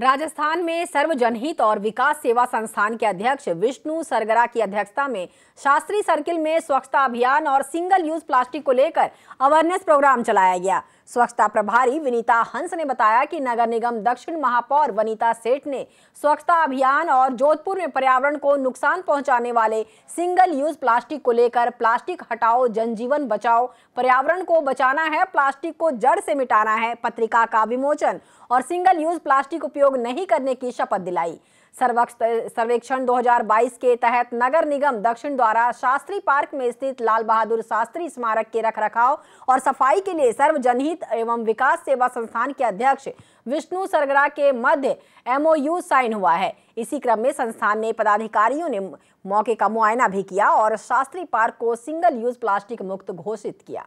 राजस्थान में सर्व जनहित और विकास सेवा संस्थान के अध्यक्ष विष्णु सरगरा की अध्यक्षता में शास्त्री सर्किल में स्वच्छता अभियान और सिंगल यूज प्लास्टिक को लेकर अवेयरनेस प्रोग्राम चलाया गया स्वच्छता प्रभारी विनीता हंस ने बताया कि नगर निगम दक्षिण महापौर वनीता सेठ ने स्वच्छता अभियान और जोधपुर में पर्यावरण को नुकसान पहुंचाने वाले सिंगल यूज प्लास्टिक को लेकर प्लास्टिक हटाओ जनजीवन बचाओ पर्यावरण को बचाना है प्लास्टिक को जड़ से मिटाना है पत्रिका का विमोचन और सिंगल यूज प्लास्टिक उपयोग दुरुपयोग नहीं करने की शपथ दिलाई सर्वेक्षण 2022 के तहत नगर निगम दक्षिण द्वारा शास्त्री पार्क में स्थित लाल बहादुर शास्त्री स्मारक के रखरखाव और सफाई के लिए सर्वजनहित एवं विकास सेवा संस्थान के अध्यक्ष विष्णु सरगरा के मध्य एमओयू साइन हुआ है इसी क्रम में संस्थान ने पदाधिकारियों ने मौके का मुआयना भी किया और शास्त्री पार्क को सिंगल यूज प्लास्टिक मुक्त घोषित किया